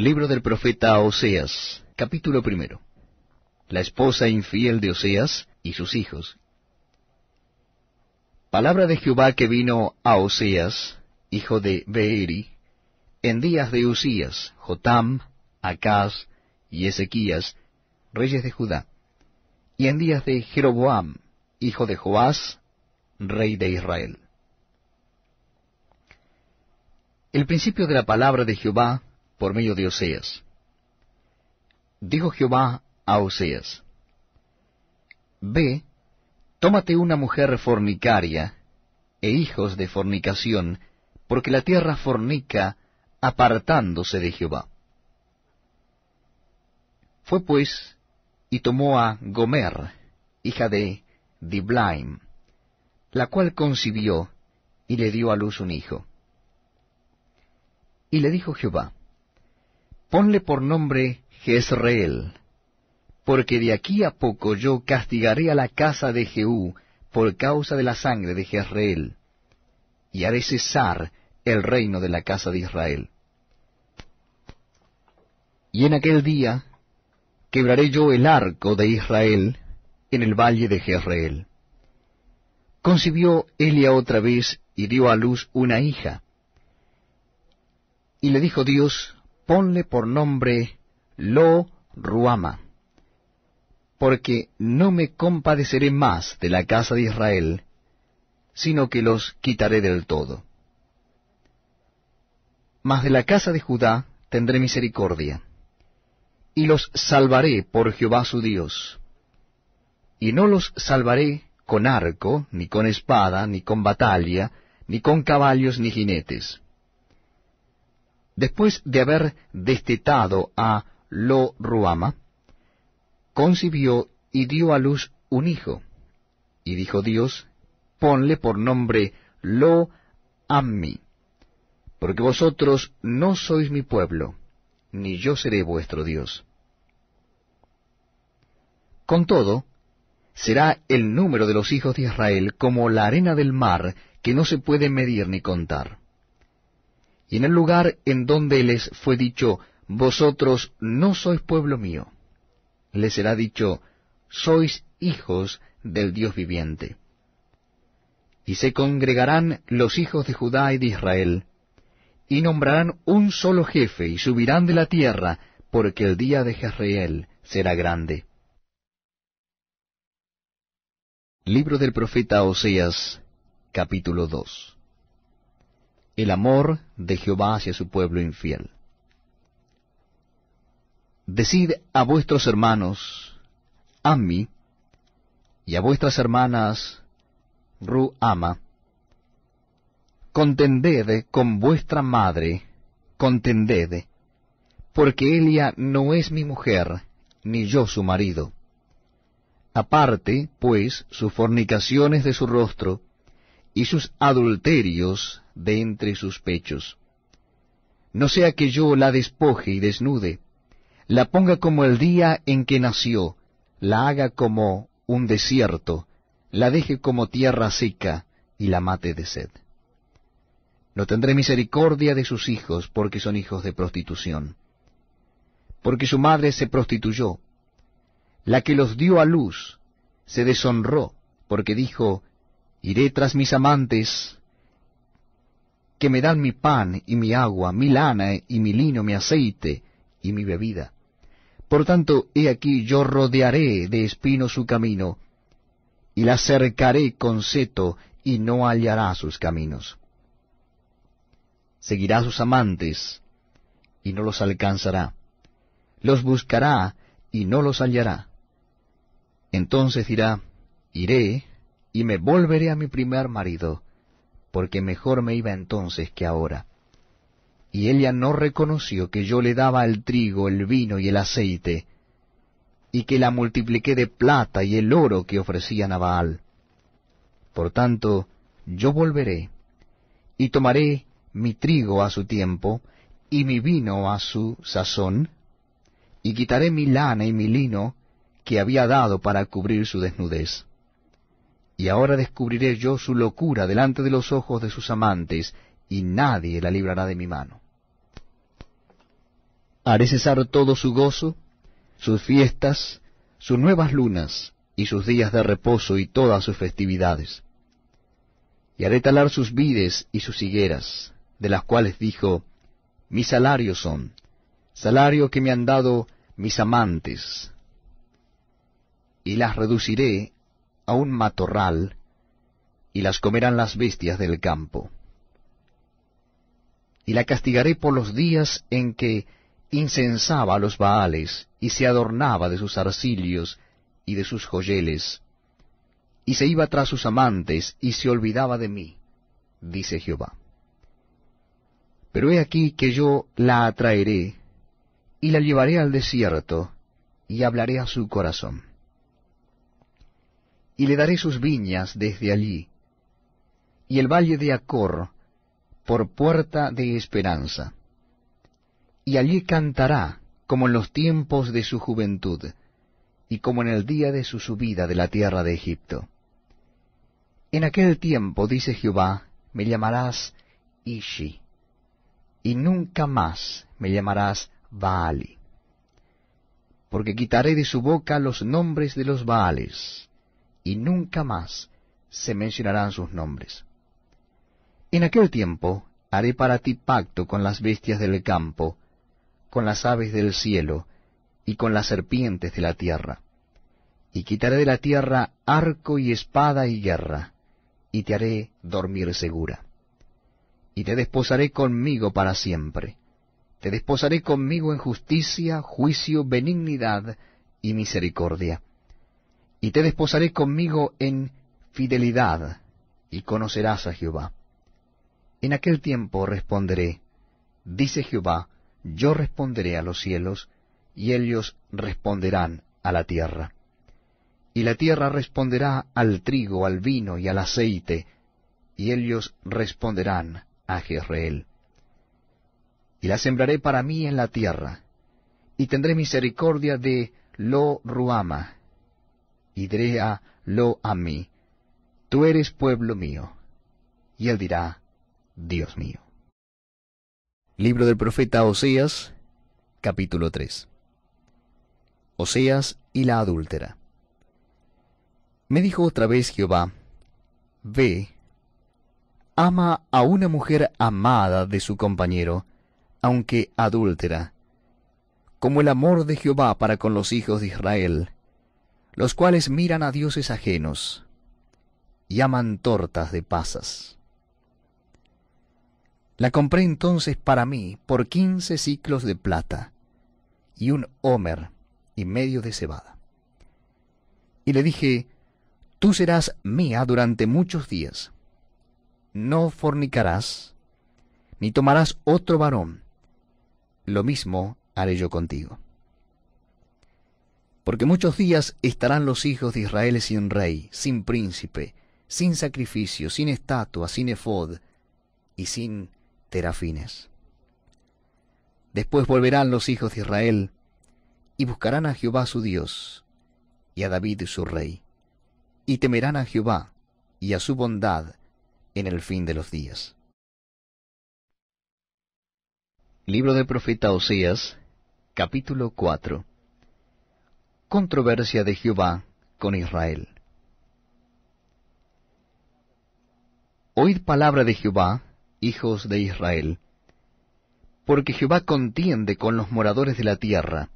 Libro del profeta Oseas, capítulo primero. La esposa infiel de Oseas y sus hijos. Palabra de Jehová que vino a Oseas, hijo de Beeri, en días de Usías, Jotam, Acaz y Ezequías, reyes de Judá, y en días de Jeroboam, hijo de Joás, rey de Israel. El principio de la palabra de Jehová por medio de Oseas. Dijo Jehová a Oseas, Ve, tómate una mujer fornicaria e hijos de fornicación, porque la tierra fornica apartándose de Jehová. Fue pues y tomó a Gomer, hija de Diblaim, la cual concibió y le dio a luz un hijo. Y le dijo Jehová, Ponle por nombre Jezreel, porque de aquí a poco yo castigaré a la casa de Jehú por causa de la sangre de Jezreel, y haré cesar el reino de la casa de Israel. Y en aquel día quebraré yo el arco de Israel en el valle de Jezreel. Concibió Elia otra vez y dio a luz una hija. Y le dijo Dios, ponle por nombre Lo Ruama, porque no me compadeceré más de la casa de Israel, sino que los quitaré del todo. Mas de la casa de Judá tendré misericordia, y los salvaré por Jehová su Dios. Y no los salvaré con arco, ni con espada, ni con batalla, ni con caballos, ni jinetes Después de haber destetado a Lo Ruama, concibió y dio a luz un hijo. Y dijo Dios, ponle por nombre Lo Ammi, porque vosotros no sois mi pueblo, ni yo seré vuestro Dios. Con todo, será el número de los hijos de Israel como la arena del mar que no se puede medir ni contar y en el lugar en donde les fue dicho, Vosotros no sois pueblo mío, les será dicho, Sois hijos del Dios viviente. Y se congregarán los hijos de Judá y de Israel, y nombrarán un solo jefe, y subirán de la tierra, porque el día de Jezreel será grande. Libro del profeta Oseas, capítulo 2 el amor de Jehová hacia su pueblo infiel. Decid a vuestros hermanos, mí, y a vuestras hermanas, Ruama, contended con vuestra madre, contended, porque Elia no es mi mujer, ni yo su marido. Aparte, pues, sus fornicaciones de su rostro, y sus adulterios de entre sus pechos. No sea que yo la despoje y desnude, la ponga como el día en que nació, la haga como un desierto, la deje como tierra seca y la mate de sed. No tendré misericordia de sus hijos porque son hijos de prostitución. Porque su madre se prostituyó, la que los dio a luz, se deshonró porque dijo, Iré tras mis amantes, que me dan mi pan y mi agua, mi lana y mi lino, mi aceite y mi bebida. Por tanto, he aquí yo rodearé de espino su camino, y la cercaré con seto, y no hallará sus caminos. Seguirá sus amantes, y no los alcanzará. Los buscará, y no los hallará. Entonces dirá, iré, y me volveré a mi primer marido, porque mejor me iba entonces que ahora. Y ella no reconoció que yo le daba el trigo, el vino y el aceite, y que la multipliqué de plata y el oro que ofrecían a Baal. Por tanto, yo volveré, y tomaré mi trigo a su tiempo, y mi vino a su sazón, y quitaré mi lana y mi lino que había dado para cubrir su desnudez y ahora descubriré yo su locura delante de los ojos de sus amantes, y nadie la librará de mi mano. Haré cesar todo su gozo, sus fiestas, sus nuevas lunas, y sus días de reposo, y todas sus festividades. Y haré talar sus vides y sus higueras, de las cuales dijo, Mi salarios son, salario que me han dado mis amantes, y las reduciré a un matorral, y las comerán las bestias del campo. Y la castigaré por los días en que incensaba a los Baales, y se adornaba de sus arcilios y de sus joyeles, y se iba tras sus amantes, y se olvidaba de mí, dice Jehová. Pero he aquí que yo la atraeré, y la llevaré al desierto, y hablaré a su corazón y le daré sus viñas desde allí, y el valle de Acor por puerta de esperanza. Y allí cantará como en los tiempos de su juventud, y como en el día de su subida de la tierra de Egipto. En aquel tiempo, dice Jehová, me llamarás Ishi, y nunca más me llamarás Baali, porque quitaré de su boca los nombres de los Baales, y nunca más se mencionarán sus nombres. En aquel tiempo haré para ti pacto con las bestias del campo, con las aves del cielo, y con las serpientes de la tierra. Y quitaré de la tierra arco y espada y guerra, y te haré dormir segura. Y te desposaré conmigo para siempre. Te desposaré conmigo en justicia, juicio, benignidad y misericordia y te desposaré conmigo en fidelidad, y conocerás a Jehová. En aquel tiempo responderé, dice Jehová, yo responderé a los cielos, y ellos responderán a la tierra. Y la tierra responderá al trigo, al vino y al aceite, y ellos responderán a Jezreel. Y la sembraré para mí en la tierra, y tendré misericordia de Lo Ruama, y lo a mí, tú eres pueblo mío. Y él dirá, Dios mío. Libro del profeta Oseas, capítulo 3. Oseas y la adúltera. Me dijo otra vez Jehová, Ve, ama a una mujer amada de su compañero, aunque adúltera, como el amor de Jehová para con los hijos de Israel, los cuales miran a dioses ajenos y aman tortas de pasas. La compré entonces para mí por quince ciclos de plata y un homer y medio de cebada. Y le dije, tú serás mía durante muchos días. No fornicarás, ni tomarás otro varón. Lo mismo haré yo contigo. Porque muchos días estarán los hijos de Israel sin rey, sin príncipe, sin sacrificio, sin estatua, sin efod y sin terafines. Después volverán los hijos de Israel y buscarán a Jehová su Dios y a David su rey, y temerán a Jehová y a su bondad en el fin de los días. Libro del profeta Oseas, capítulo 4 controversia de Jehová con Israel. Oíd palabra de Jehová, hijos de Israel, porque Jehová contiende con los moradores de la tierra,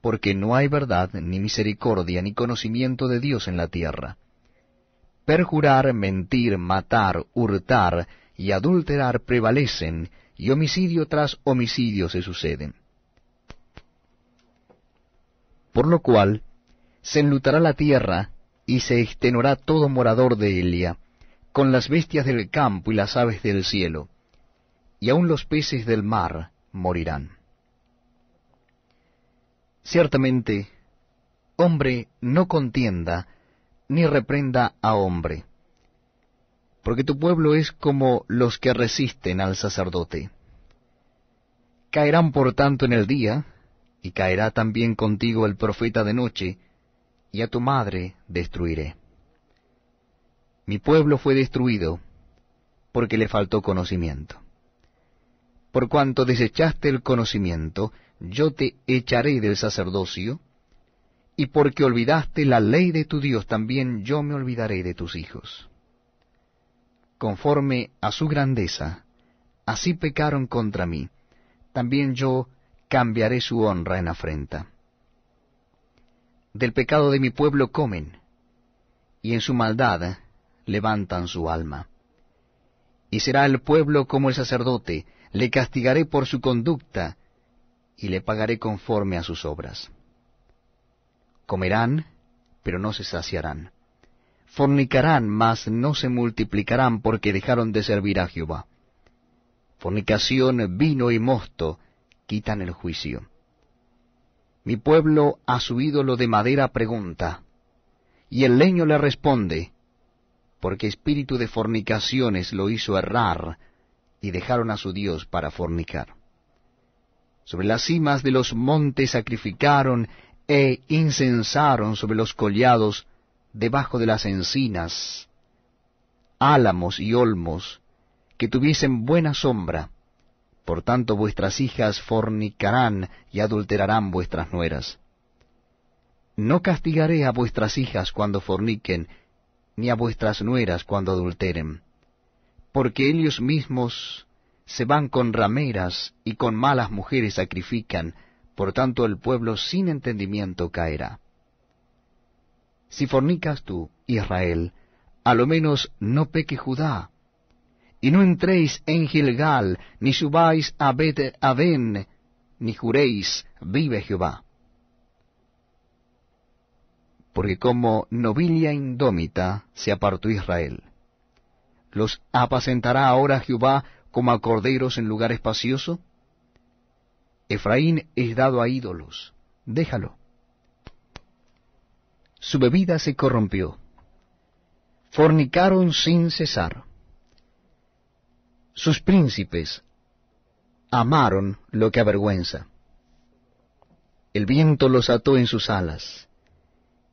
porque no hay verdad, ni misericordia, ni conocimiento de Dios en la tierra. Perjurar, mentir, matar, hurtar y adulterar prevalecen, y homicidio tras homicidio se suceden. Por lo cual, se enlutará la tierra, y se extenuará todo morador de Elia, con las bestias del campo y las aves del cielo, y aun los peces del mar morirán. Ciertamente, hombre no contienda, ni reprenda a hombre, porque tu pueblo es como los que resisten al sacerdote. Caerán por tanto en el día, y caerá también contigo el profeta de noche, y a tu madre destruiré. Mi pueblo fue destruido, porque le faltó conocimiento. Por cuanto desechaste el conocimiento, yo te echaré del sacerdocio, y porque olvidaste la ley de tu Dios, también yo me olvidaré de tus hijos. Conforme a su grandeza, así pecaron contra mí, también yo cambiaré su honra en afrenta. Del pecado de mi pueblo comen, y en su maldad levantan su alma. Y será el pueblo como el sacerdote, le castigaré por su conducta, y le pagaré conforme a sus obras. Comerán, pero no se saciarán. Fornicarán, mas no se multiplicarán porque dejaron de servir a Jehová. Fornicación, vino y mosto, quitan el juicio. Mi pueblo a su ídolo de madera pregunta, y el leño le responde, porque espíritu de fornicaciones lo hizo errar, y dejaron a su Dios para fornicar. Sobre las cimas de los montes sacrificaron e incensaron sobre los collados, debajo de las encinas, álamos y olmos, que tuviesen buena sombra, por tanto vuestras hijas fornicarán y adulterarán vuestras nueras. No castigaré a vuestras hijas cuando forniquen, ni a vuestras nueras cuando adulteren, porque ellos mismos se van con rameras y con malas mujeres sacrifican, por tanto el pueblo sin entendimiento caerá. Si fornicas tú, Israel, a lo menos no peque Judá, y no entréis en Gilgal, ni subáis a Bet aden ni juréis, vive Jehová. Porque como novilla indómita se apartó Israel. ¿Los apacentará ahora Jehová como a corderos en lugar espacioso? Efraín es dado a ídolos, déjalo. Su bebida se corrompió. Fornicaron sin cesar sus príncipes amaron lo que avergüenza. El viento los ató en sus alas,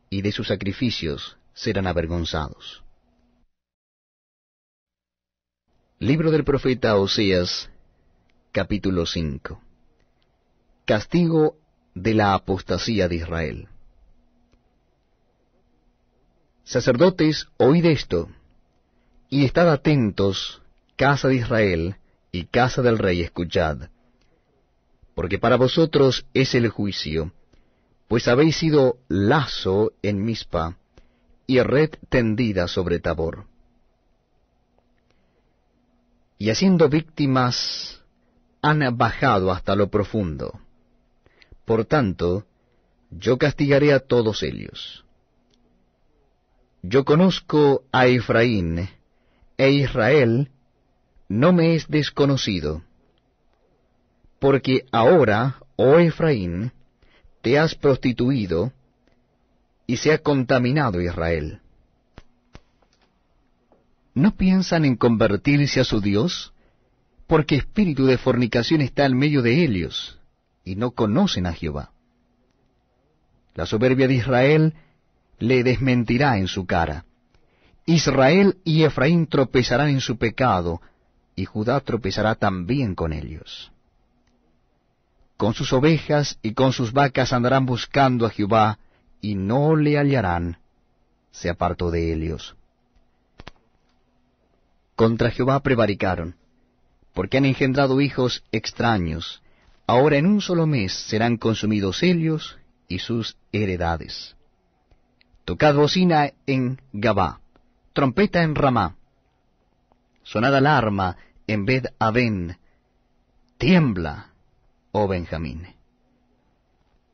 y de sus sacrificios serán avergonzados. Libro del profeta Oseas, capítulo 5. Castigo de la apostasía de Israel. Sacerdotes, oíd esto, y estad atentos casa de Israel y casa del rey, escuchad. Porque para vosotros es el juicio, pues habéis sido lazo en mispa y red tendida sobre Tabor. Y haciendo víctimas han bajado hasta lo profundo. Por tanto, yo castigaré a todos ellos. Yo conozco a Efraín e Israel, no me es desconocido. Porque ahora, oh Efraín, te has prostituido y se ha contaminado Israel. ¿No piensan en convertirse a su Dios? Porque espíritu de fornicación está en medio de ellos, y no conocen a Jehová. La soberbia de Israel le desmentirá en su cara. Israel y Efraín tropezarán en su pecado, y Judá tropezará también con ellos. Con sus ovejas y con sus vacas andarán buscando a Jehová, y no le hallarán, se apartó de ellos. Contra Jehová prevaricaron, porque han engendrado hijos extraños, ahora en un solo mes serán consumidos ellos y sus heredades. Tocad bocina en Gabá, trompeta en Ramá, sonad alarma en vez Abén. Tiembla, oh Benjamín.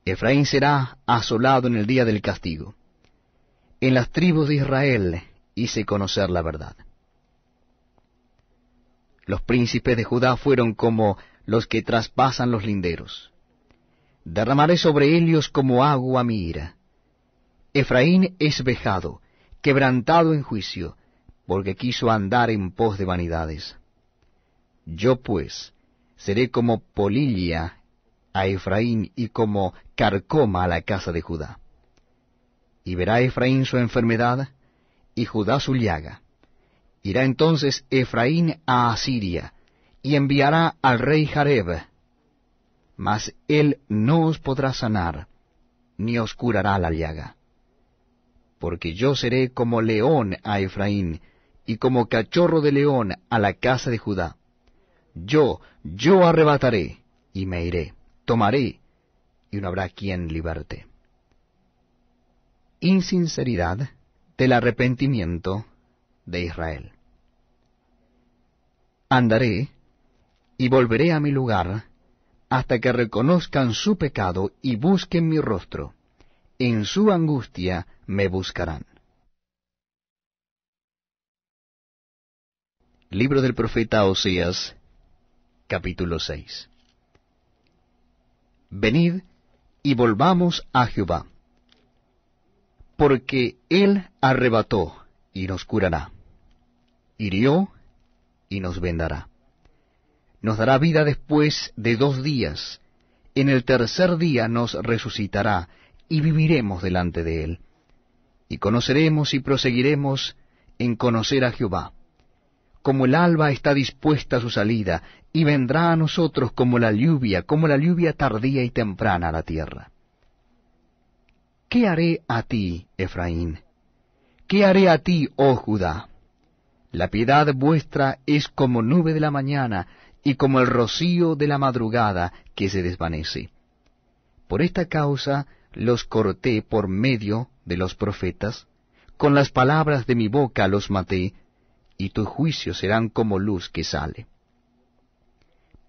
Efraín será asolado en el día del castigo. En las tribus de Israel hice conocer la verdad. Los príncipes de Judá fueron como los que traspasan los linderos. Derramaré sobre ellos como agua mi ira. Efraín es vejado, quebrantado en juicio, porque quiso andar en pos de vanidades. Yo pues seré como polilla a Efraín y como carcoma a la casa de Judá. Y verá Efraín su enfermedad y Judá su llaga. Irá entonces Efraín a Asiria y enviará al rey Jareb, mas él no os podrá sanar ni os curará la llaga. Porque yo seré como león a Efraín y como cachorro de león a la casa de Judá yo, yo arrebataré, y me iré, tomaré, y no habrá quien liberte. Insinceridad del arrepentimiento de Israel. Andaré y volveré a mi lugar hasta que reconozcan su pecado y busquen mi rostro. En su angustia me buscarán. Libro del profeta Osías capítulo 6 Venid y volvamos a Jehová, porque Él arrebató y nos curará, hirió y nos vendará. Nos dará vida después de dos días, en el tercer día nos resucitará y viviremos delante de Él, y conoceremos y proseguiremos en conocer a Jehová como el alba está dispuesta a su salida, y vendrá a nosotros como la lluvia, como la lluvia tardía y temprana a la tierra. ¿Qué haré a ti, Efraín? ¿Qué haré a ti, oh Judá? La piedad vuestra es como nube de la mañana y como el rocío de la madrugada que se desvanece. Por esta causa los corté por medio de los profetas, con las palabras de mi boca los maté, y tus juicio serán como luz que sale.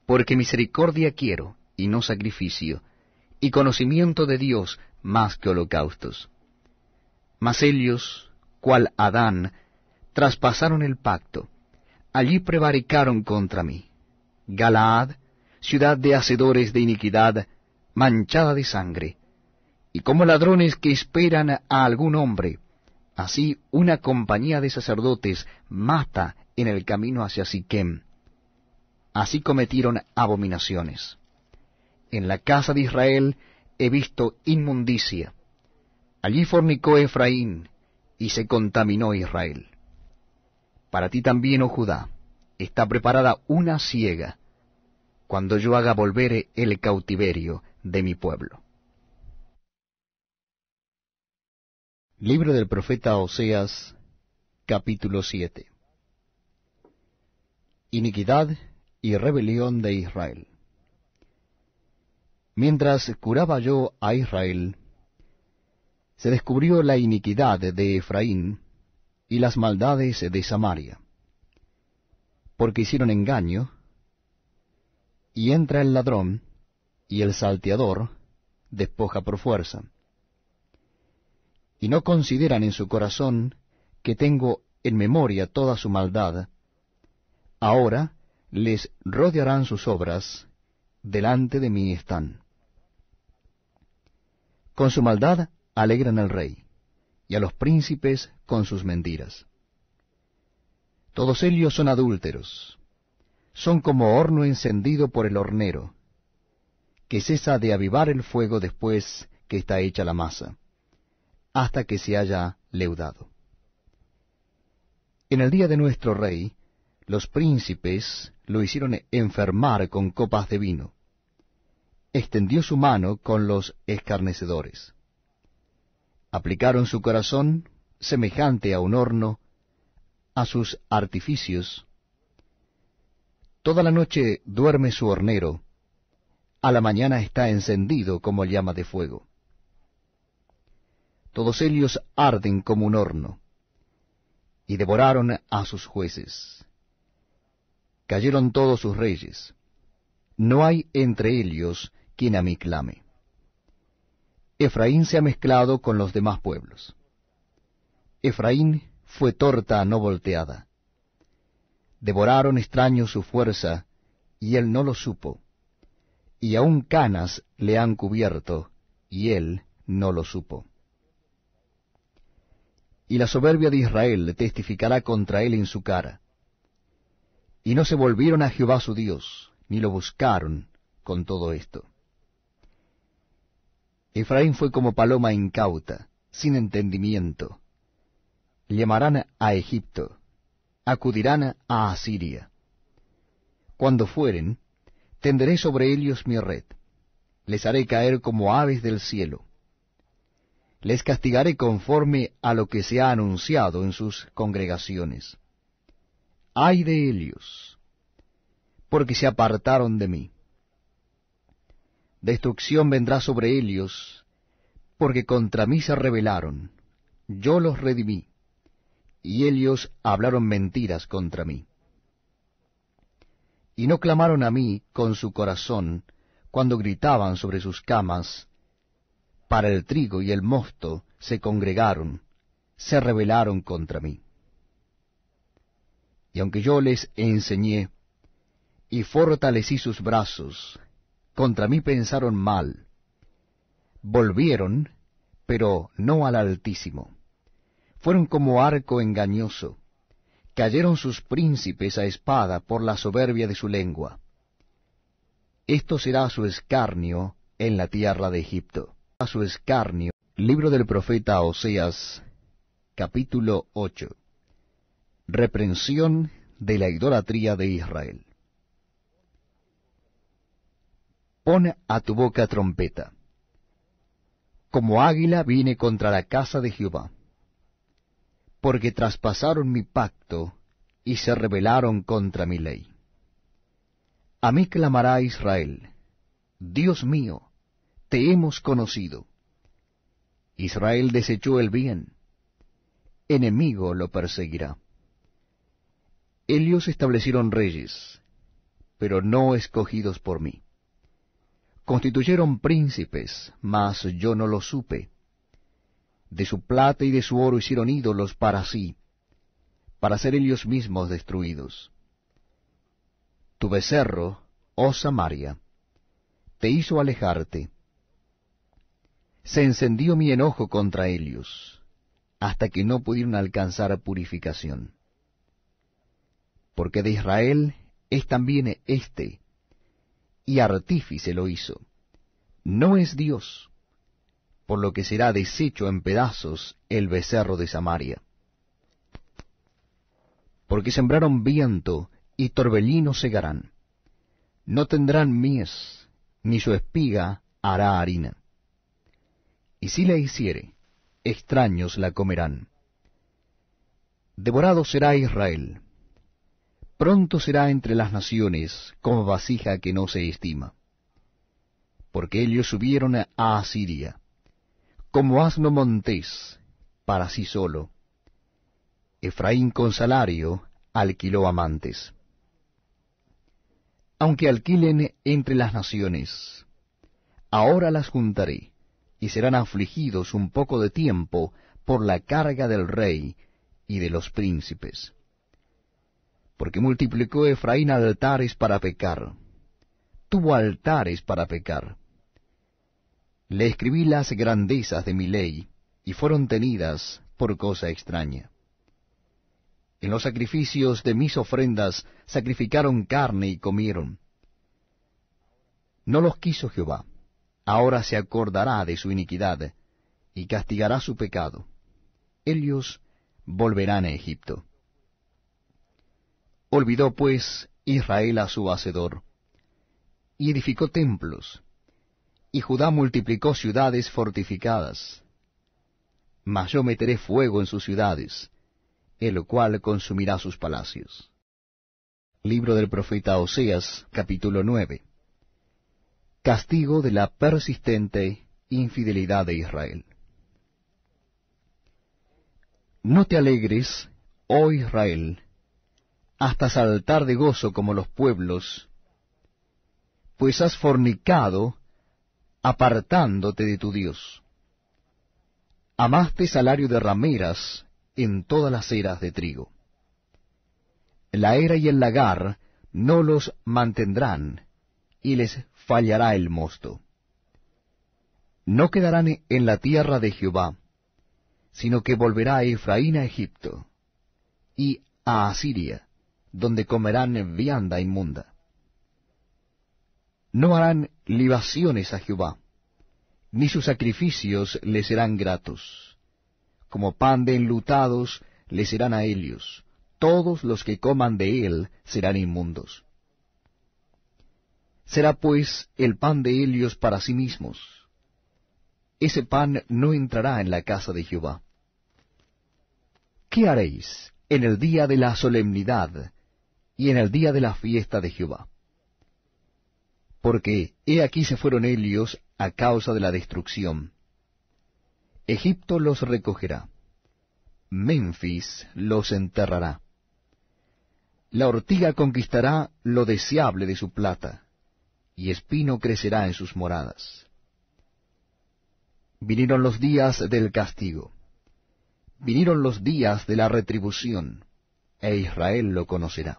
Porque misericordia quiero, y no sacrificio, y conocimiento de Dios más que holocaustos. Mas ellos, cual Adán, traspasaron el pacto, allí prevaricaron contra mí. Galaad, ciudad de hacedores de iniquidad, manchada de sangre, y como ladrones que esperan a algún hombre, Así una compañía de sacerdotes mata en el camino hacia Siquem. Así cometieron abominaciones. En la casa de Israel he visto inmundicia. Allí fornicó Efraín, y se contaminó Israel. Para ti también, oh Judá, está preparada una ciega, cuando yo haga volver el cautiverio de mi pueblo. Libro del profeta Oseas, capítulo 7. Iniquidad y rebelión de Israel. Mientras curaba yo a Israel, se descubrió la iniquidad de Efraín y las maldades de Samaria, porque hicieron engaño, y entra el ladrón y el salteador despoja por fuerza y no consideran en su corazón que tengo en memoria toda su maldad, ahora les rodearán sus obras, delante de mí están. Con su maldad alegran al rey, y a los príncipes con sus mentiras. Todos ellos son adúlteros, son como horno encendido por el hornero, que cesa de avivar el fuego después que está hecha la masa hasta que se haya leudado. En el día de nuestro rey, los príncipes lo hicieron enfermar con copas de vino. Extendió su mano con los escarnecedores. Aplicaron su corazón, semejante a un horno, a sus artificios. Toda la noche duerme su hornero, a la mañana está encendido como llama de fuego todos ellos arden como un horno. Y devoraron a sus jueces. Cayeron todos sus reyes. No hay entre ellos quien a mí clame. Efraín se ha mezclado con los demás pueblos. Efraín fue torta no volteada. Devoraron extraños su fuerza, y él no lo supo. Y aun canas le han cubierto, y él no lo supo y la soberbia de Israel le testificará contra él en su cara. Y no se volvieron a Jehová su Dios, ni lo buscaron con todo esto. Efraín fue como paloma incauta, sin entendimiento. Llamarán a Egipto, acudirán a Asiria. Cuando fueren, tenderé sobre ellos mi red, les haré caer como aves del cielo les castigaré conforme a lo que se ha anunciado en sus congregaciones. Ay de ellos, porque se apartaron de mí. Destrucción vendrá sobre ellos, porque contra mí se rebelaron. Yo los redimí, y ellos hablaron mentiras contra mí. Y no clamaron a mí con su corazón cuando gritaban sobre sus camas, para el trigo y el mosto se congregaron, se rebelaron contra mí. Y aunque yo les enseñé y fortalecí sus brazos, contra mí pensaron mal. Volvieron, pero no al Altísimo. Fueron como arco engañoso. Cayeron sus príncipes a espada por la soberbia de su lengua. Esto será su escarnio en la tierra de Egipto a su escarnio. Libro del profeta Oseas, capítulo 8. Reprensión de la idolatría de Israel. Pon a tu boca trompeta. Como águila vine contra la casa de Jehová, porque traspasaron mi pacto y se rebelaron contra mi ley. A mí clamará Israel, Dios mío, te hemos conocido. Israel desechó el bien, enemigo lo perseguirá. Ellos establecieron reyes, pero no escogidos por mí. Constituyeron príncipes, mas yo no lo supe. De su plata y de su oro hicieron ídolos para sí, para ser ellos mismos destruidos. Tu becerro, oh Samaria, te hizo alejarte, se encendió mi enojo contra ellos, hasta que no pudieron alcanzar purificación. Porque de Israel es también éste, y artífice lo hizo. No es Dios, por lo que será deshecho en pedazos el becerro de Samaria. Porque sembraron viento y torbellino segarán. No tendrán mies, ni su espiga hará harina y si la hiciere, extraños la comerán. Devorado será Israel. Pronto será entre las naciones como vasija que no se estima. Porque ellos subieron a Asiria, como asno montés, para sí solo. Efraín con salario alquiló amantes. Aunque alquilen entre las naciones, ahora las juntaré y serán afligidos un poco de tiempo por la carga del rey y de los príncipes. Porque multiplicó Efraín altares para pecar, tuvo altares para pecar. Le escribí las grandezas de mi ley, y fueron tenidas por cosa extraña. En los sacrificios de mis ofrendas sacrificaron carne y comieron. No los quiso Jehová ahora se acordará de su iniquidad, y castigará su pecado. Ellos volverán a Egipto. Olvidó pues Israel a su Hacedor, y edificó templos, y Judá multiplicó ciudades fortificadas. Mas yo meteré fuego en sus ciudades, el cual consumirá sus palacios. Libro del profeta Oseas, capítulo 9 castigo de la persistente infidelidad de Israel. No te alegres, oh Israel, hasta saltar de gozo como los pueblos, pues has fornicado apartándote de tu Dios. Amaste salario de rameras en todas las eras de trigo. La era y el lagar no los mantendrán, y les fallará el mosto. No quedarán en la tierra de Jehová, sino que volverá Efraín a Egipto, y a Asiria, donde comerán vianda inmunda. No harán libaciones a Jehová, ni sus sacrificios le serán gratos. Como pan de enlutados le serán a ellos, todos los que coman de él serán inmundos será pues el pan de Helios para sí mismos. Ese pan no entrará en la casa de Jehová. ¿Qué haréis en el día de la solemnidad y en el día de la fiesta de Jehová? Porque he aquí se fueron Helios a causa de la destrucción. Egipto los recogerá. Memphis los enterrará. La ortiga conquistará lo deseable de su plata y espino crecerá en sus moradas. Vinieron los días del castigo, vinieron los días de la retribución, e Israel lo conocerá.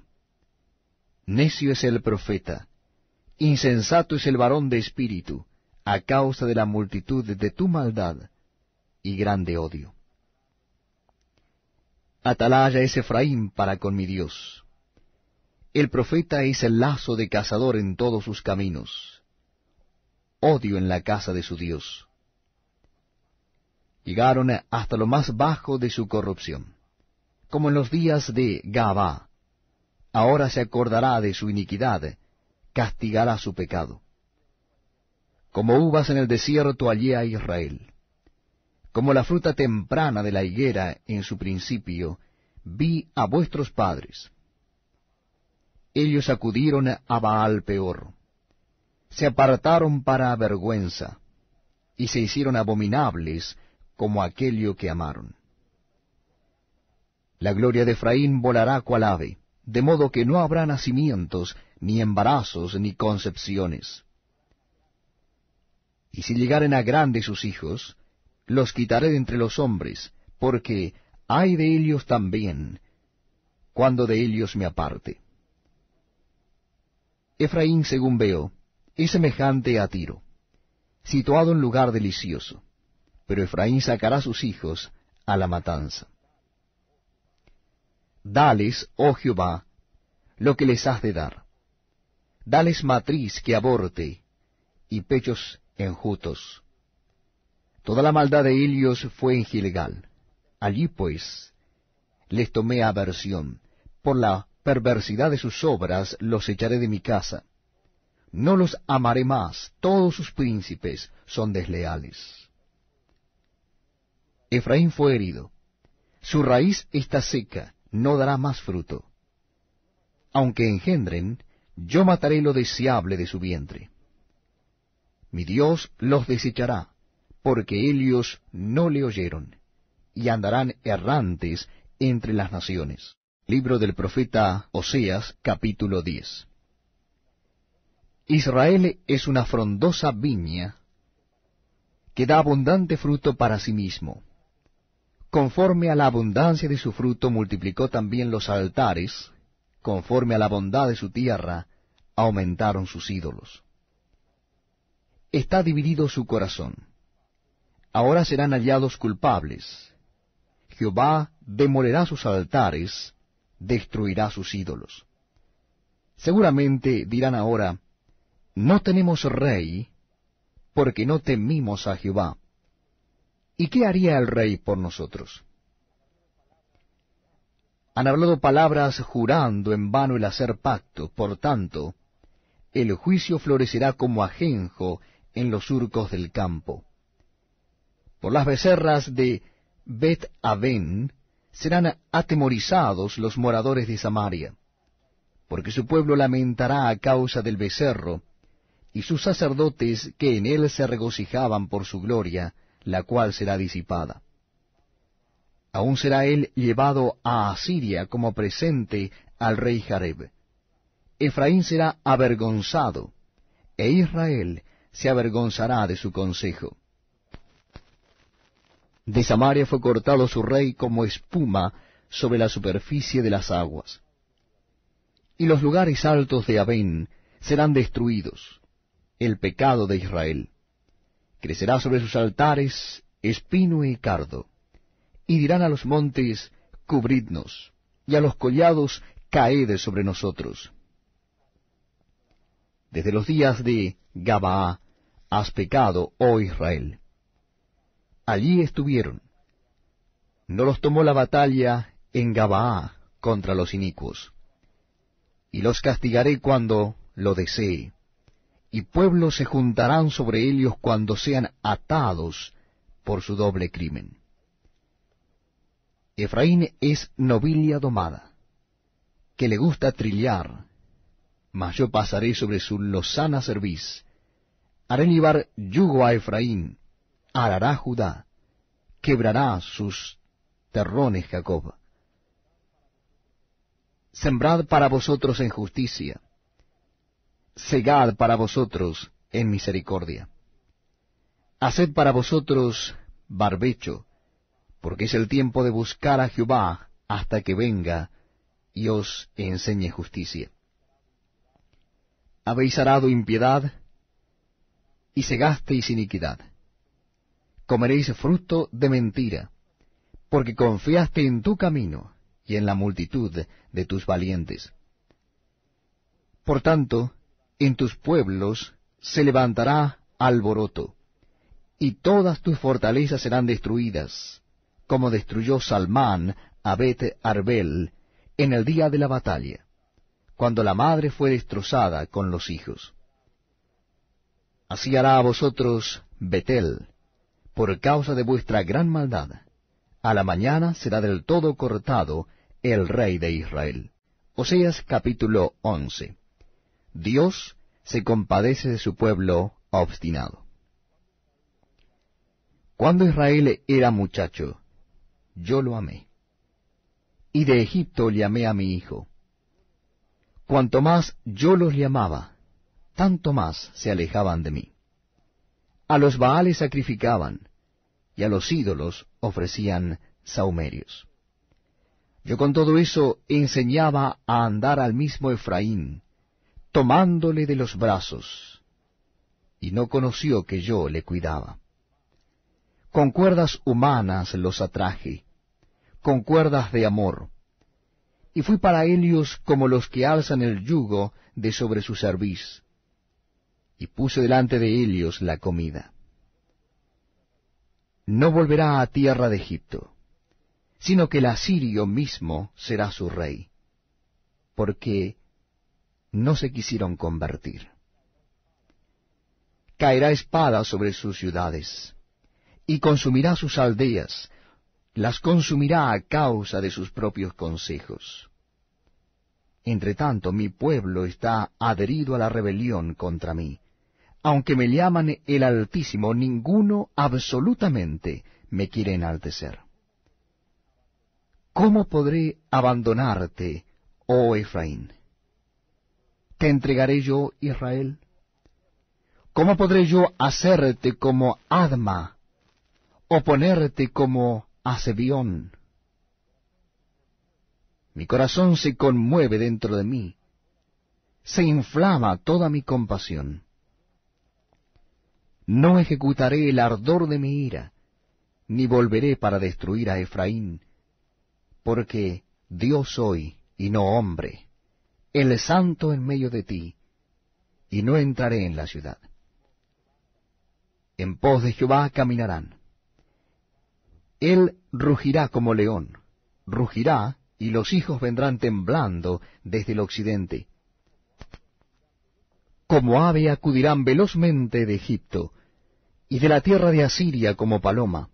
Necio es el profeta, insensato es el varón de espíritu, a causa de la multitud de tu maldad y grande odio. Atalaya es Efraín para con mi Dios, el profeta es el lazo de cazador en todos sus caminos. Odio en la casa de su Dios. Llegaron hasta lo más bajo de su corrupción. Como en los días de Gabá, ahora se acordará de su iniquidad, castigará su pecado. Como uvas en el desierto allí a Israel. Como la fruta temprana de la higuera en su principio, vi a vuestros padres ellos acudieron a Baal peor. Se apartaron para vergüenza, y se hicieron abominables como aquello que amaron. La gloria de Efraín volará cual ave, de modo que no habrá nacimientos, ni embarazos, ni concepciones. Y si llegaren a grandes sus hijos, los quitaré de entre los hombres, porque hay de ellos también, cuando de ellos me aparte. Efraín, según veo, es semejante a Tiro, situado en lugar delicioso, pero Efraín sacará sus hijos a la matanza. Dales, oh Jehová, lo que les has de dar. Dales matriz que aborte, y pechos enjutos. Toda la maldad de ellos fue en Gilgal. Allí, pues, les tomé aversión por la perversidad de sus obras los echaré de mi casa. No los amaré más, todos sus príncipes son desleales. Efraín fue herido, su raíz está seca, no dará más fruto. Aunque engendren, yo mataré lo deseable de su vientre. Mi Dios los desechará, porque ellos no le oyeron, y andarán errantes entre las naciones. Libro del profeta Oseas, capítulo 10. Israel es una frondosa viña que da abundante fruto para sí mismo. Conforme a la abundancia de su fruto multiplicó también los altares, conforme a la bondad de su tierra aumentaron sus ídolos. Está dividido su corazón. Ahora serán hallados culpables. Jehová demolerá sus altares, destruirá sus ídolos. Seguramente dirán ahora, no tenemos rey, porque no temimos a Jehová. ¿Y qué haría el rey por nosotros? Han hablado palabras jurando en vano el hacer pacto, por tanto, el juicio florecerá como ajenjo en los surcos del campo. Por las becerras de Bet-Aven serán atemorizados los moradores de Samaria, porque su pueblo lamentará a causa del becerro, y sus sacerdotes que en él se regocijaban por su gloria, la cual será disipada. Aún será él llevado a Asiria como presente al rey Jareb. Efraín será avergonzado, e Israel se avergonzará de su consejo. De Samaria fue cortado su rey como espuma sobre la superficie de las aguas. Y los lugares altos de Abén serán destruidos, el pecado de Israel. Crecerá sobre sus altares espino y cardo. Y dirán a los montes, cubridnos, y a los collados, caed sobre nosotros. Desde los días de Gabaa has pecado, oh Israel allí estuvieron. No los tomó la batalla en Gabaa contra los inicuos. Y los castigaré cuando lo desee, y pueblos se juntarán sobre ellos cuando sean atados por su doble crimen. Efraín es nobilia domada, que le gusta trillar, mas yo pasaré sobre su lozana cerviz, haré llevar yugo a Efraín, arará Judá, quebrará sus terrones Jacob. Sembrad para vosotros en justicia, segad para vosotros en misericordia. Haced para vosotros barbecho, porque es el tiempo de buscar a Jehová hasta que venga y os enseñe justicia. Habéis arado impiedad y segasteis iniquidad comeréis fruto de mentira, porque confiaste en tu camino y en la multitud de tus valientes. Por tanto, en tus pueblos se levantará alboroto, y todas tus fortalezas serán destruidas, como destruyó Salmán a Arbel en el día de la batalla, cuando la madre fue destrozada con los hijos. Así hará a vosotros Betel, por causa de vuestra gran maldad. A la mañana será del todo cortado el rey de Israel. Oseas capítulo 11. Dios se compadece de su pueblo obstinado. Cuando Israel era muchacho, yo lo amé. Y de Egipto llamé a mi hijo. Cuanto más yo los llamaba, tanto más se alejaban de mí. A los Baales sacrificaban, y a los ídolos ofrecían saumerios. Yo con todo eso enseñaba a andar al mismo Efraín, tomándole de los brazos, y no conoció que yo le cuidaba. Con cuerdas humanas los atraje, con cuerdas de amor, y fui para ellos como los que alzan el yugo de sobre su cerviz, y puso delante de ellos la comida. No volverá a tierra de Egipto, sino que el asirio mismo será su rey, porque no se quisieron convertir. Caerá espada sobre sus ciudades, y consumirá sus aldeas, las consumirá a causa de sus propios consejos. Entre tanto, mi pueblo está adherido a la rebelión contra mí aunque me llaman el Altísimo, ninguno absolutamente me quiere enaltecer. ¿Cómo podré abandonarte, oh Efraín? ¿Te entregaré yo, Israel? ¿Cómo podré yo hacerte como Adma, o ponerte como Asebión? Mi corazón se conmueve dentro de mí, se inflama toda mi compasión. No ejecutaré el ardor de mi ira, ni volveré para destruir a Efraín, porque Dios soy y no hombre, el santo en medio de ti, y no entraré en la ciudad. En pos de Jehová caminarán. Él rugirá como león, rugirá, y los hijos vendrán temblando desde el occidente como ave acudirán velozmente de Egipto, y de la tierra de Asiria como paloma,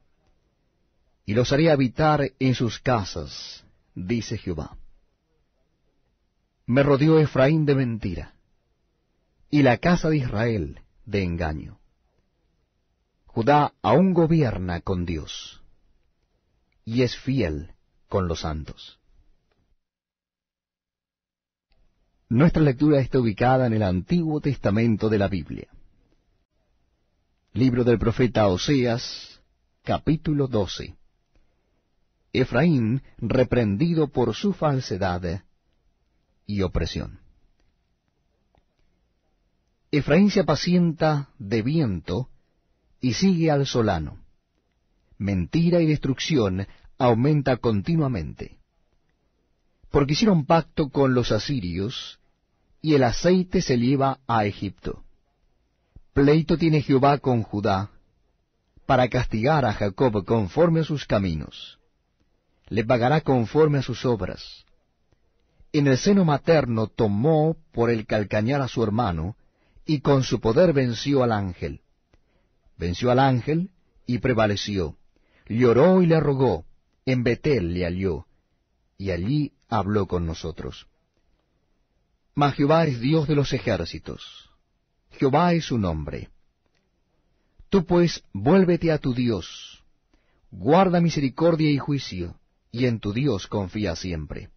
y los haré habitar en sus casas, dice Jehová. Me rodeó Efraín de mentira, y la casa de Israel de engaño. Judá aún gobierna con Dios, y es fiel con los santos. Nuestra lectura está ubicada en el Antiguo Testamento de la Biblia. Libro del profeta Oseas, capítulo 12. Efraín reprendido por su falsedad y opresión. Efraín se apacienta de viento y sigue al solano. Mentira y destrucción aumenta continuamente. Porque hicieron pacto con los asirios, y el aceite se lleva a Egipto. Pleito tiene Jehová con Judá, para castigar a Jacob conforme a sus caminos. Le pagará conforme a sus obras. En el seno materno tomó por el calcañar a su hermano, y con su poder venció al ángel. Venció al ángel y prevaleció. Lloró y le rogó, en Betel le alió, y allí habló con nosotros. Mas Jehová es Dios de los ejércitos. Jehová es su nombre. Tú pues vuélvete a tu Dios, guarda misericordia y juicio, y en tu Dios confía siempre.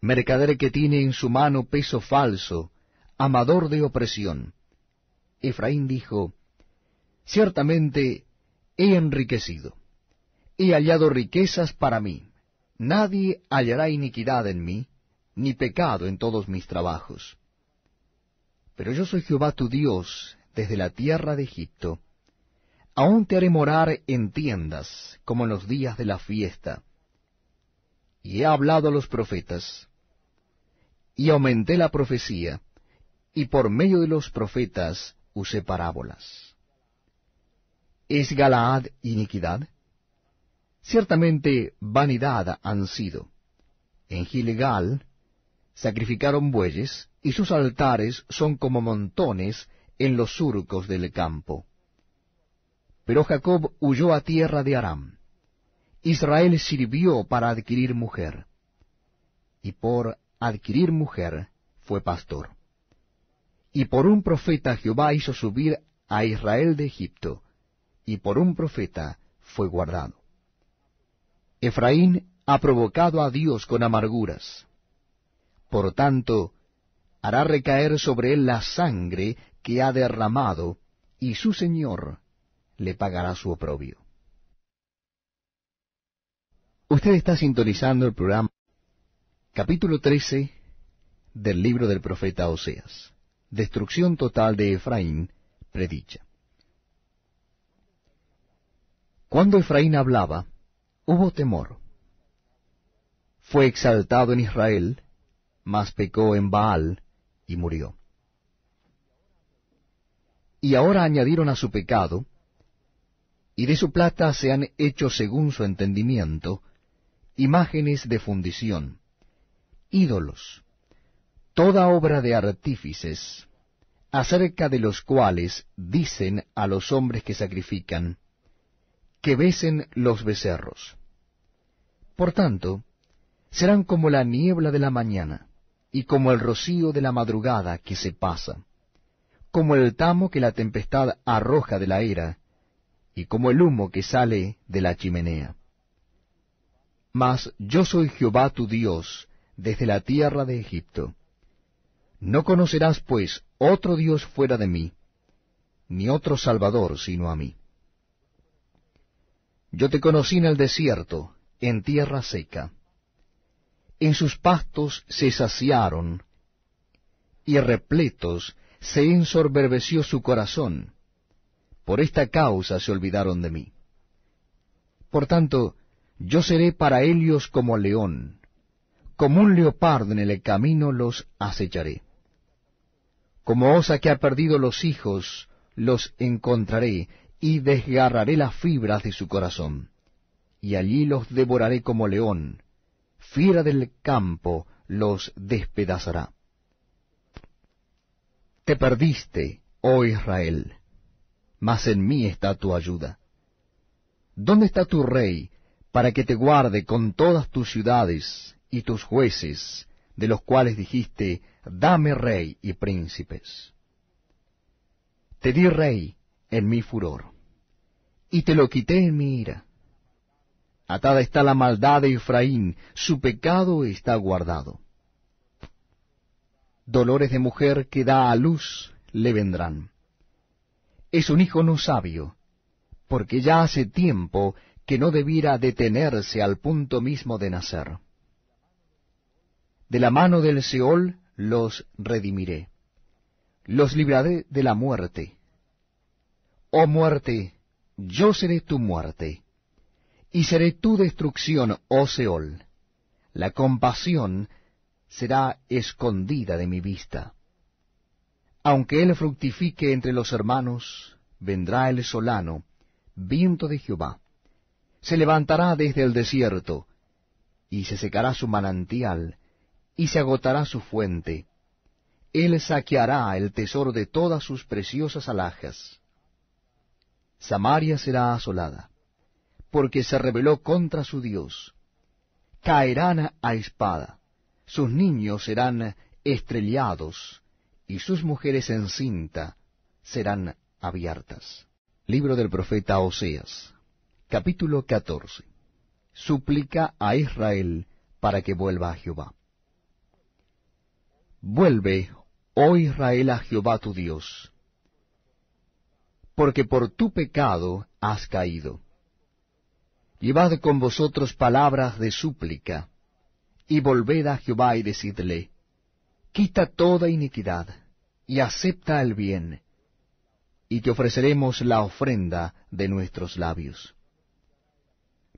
Mercader que tiene en su mano peso falso, amador de opresión. Efraín dijo, Ciertamente he enriquecido, he hallado riquezas para mí, nadie hallará iniquidad en mí, ni pecado en todos mis trabajos. Pero yo soy Jehová tu Dios desde la tierra de Egipto. Aún te haré morar en tiendas, como en los días de la fiesta. Y he hablado a los profetas, y aumenté la profecía, y por medio de los profetas usé parábolas. ¿Es Galaad iniquidad? Ciertamente vanidad han sido. En Gilgal sacrificaron bueyes, y sus altares son como montones en los surcos del campo. Pero Jacob huyó a tierra de Aram. Israel sirvió para adquirir mujer, y por adquirir mujer fue pastor. Y por un profeta Jehová hizo subir a Israel de Egipto, y por un profeta fue guardado. Efraín ha provocado a Dios con amarguras por tanto, hará recaer sobre él la sangre que ha derramado, y su Señor le pagará su oprobio. Usted está sintonizando el programa capítulo 13 del libro del profeta Oseas. Destrucción total de Efraín predicha. Cuando Efraín hablaba, hubo temor. Fue exaltado en Israel, mas pecó en Baal y murió. Y ahora añadieron a su pecado, y de su plata se han hecho según su entendimiento, imágenes de fundición, ídolos, toda obra de artífices, acerca de los cuales dicen a los hombres que sacrifican, que besen los becerros. Por tanto, serán como la niebla de la mañana, y como el rocío de la madrugada que se pasa, como el tamo que la tempestad arroja de la era, y como el humo que sale de la chimenea. Mas yo soy Jehová tu Dios desde la tierra de Egipto. No conocerás, pues, otro Dios fuera de mí, ni otro Salvador sino a mí. Yo te conocí en el desierto, en tierra seca en sus pastos se saciaron, y repletos se ensorberbeció su corazón. Por esta causa se olvidaron de mí. Por tanto, yo seré para ellos como león, como un leopardo en el camino los acecharé. Como osa que ha perdido los hijos, los encontraré y desgarraré las fibras de su corazón, y allí los devoraré como león, fiera del campo los despedazará. Te perdiste, oh Israel, mas en mí está tu ayuda. ¿Dónde está tu rey para que te guarde con todas tus ciudades y tus jueces, de los cuales dijiste, dame rey y príncipes? Te di rey en mi furor, y te lo quité en mi ira Atada está la maldad de Efraín, su pecado está guardado. Dolores de mujer que da a luz le vendrán. Es un hijo no sabio, porque ya hace tiempo que no debiera detenerse al punto mismo de nacer. De la mano del Seol los redimiré. Los libraré de la muerte. Oh muerte, yo seré tu muerte y seré tu destrucción, oh Seol. La compasión será escondida de mi vista. Aunque él fructifique entre los hermanos, vendrá el solano, viento de Jehová. Se levantará desde el desierto, y se secará su manantial, y se agotará su fuente. Él saqueará el tesoro de todas sus preciosas alhajas. Samaria será asolada porque se rebeló contra su Dios. Caerán a espada, sus niños serán estrellados, y sus mujeres en cinta serán abiertas. Libro del profeta Oseas, capítulo 14. Suplica a Israel para que vuelva a Jehová. Vuelve, oh Israel, a Jehová tu Dios, porque por tu pecado has caído Llevad con vosotros palabras de súplica, y volved a Jehová y decidle, Quita toda iniquidad, y acepta el bien, y te ofreceremos la ofrenda de nuestros labios.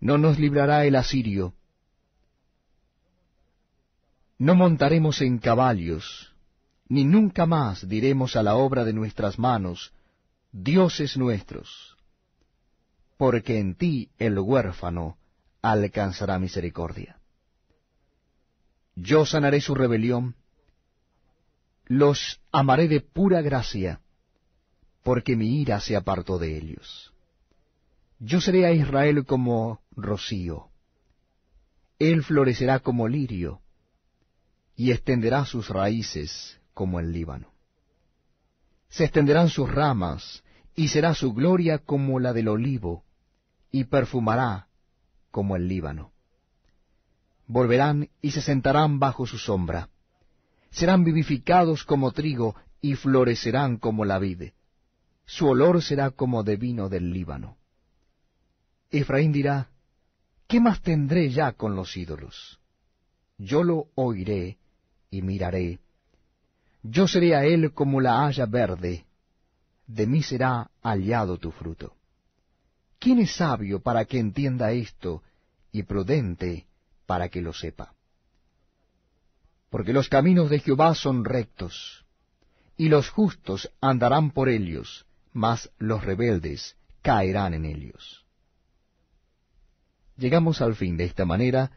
No nos librará el asirio, no montaremos en caballos, ni nunca más diremos a la obra de nuestras manos, dioses nuestros porque en ti el huérfano alcanzará misericordia. Yo sanaré su rebelión, los amaré de pura gracia, porque mi ira se apartó de ellos. Yo seré a Israel como rocío, él florecerá como lirio, y extenderá sus raíces como el Líbano. Se extenderán sus ramas, y será su gloria como la del olivo, y perfumará como el Líbano. Volverán y se sentarán bajo su sombra, serán vivificados como trigo y florecerán como la vid. Su olor será como de vino del Líbano. Efraín dirá, ¿qué más tendré ya con los ídolos? Yo lo oiré y miraré. Yo seré a él como la haya verde, de mí será hallado tu fruto. ¿Quién es sabio para que entienda esto y prudente para que lo sepa? Porque los caminos de Jehová son rectos, y los justos andarán por ellos, mas los rebeldes caerán en ellos. Llegamos al fin de esta manera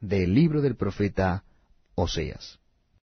del libro del profeta Oseas.